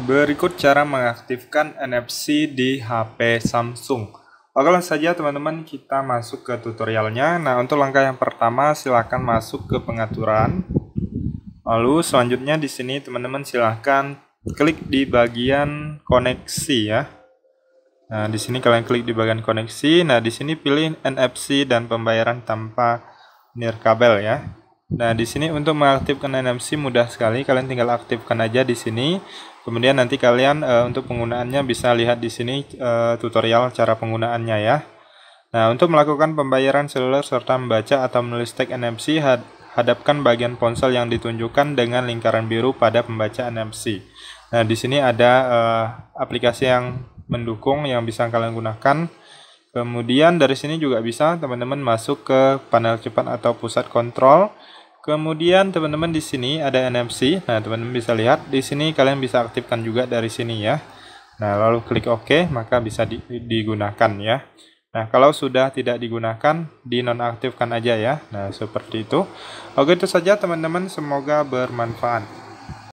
Berikut cara mengaktifkan NFC di HP Samsung. Oke langsung saja teman-teman kita masuk ke tutorialnya. Nah untuk langkah yang pertama silahkan masuk ke pengaturan. Lalu selanjutnya di sini teman-teman silahkan klik di bagian koneksi ya. Nah di sini kalian klik di bagian koneksi. Nah di sini pilih NFC dan pembayaran tanpa nirkabel ya. Nah, di sini untuk mengaktifkan NFC mudah sekali. Kalian tinggal aktifkan aja di sini. Kemudian nanti kalian e, untuk penggunaannya bisa lihat di sini e, tutorial cara penggunaannya ya. Nah, untuk melakukan pembayaran seluler serta membaca atau menulis tag NFC, hadapkan bagian ponsel yang ditunjukkan dengan lingkaran biru pada pembaca NFC. Nah, di sini ada uh, aplikasi yang mendukung yang bisa kalian gunakan. Kemudian dari sini juga bisa teman-teman masuk ke panel cepat atau pusat kontrol. Kemudian teman-teman di sini ada NFC. Nah, teman-teman bisa lihat di sini kalian bisa aktifkan juga dari sini ya. Nah, lalu klik OK, maka bisa di, digunakan ya. Nah, kalau sudah tidak digunakan, dinonaktifkan aja ya. Nah, seperti itu. Oke, itu saja teman-teman. Semoga bermanfaat.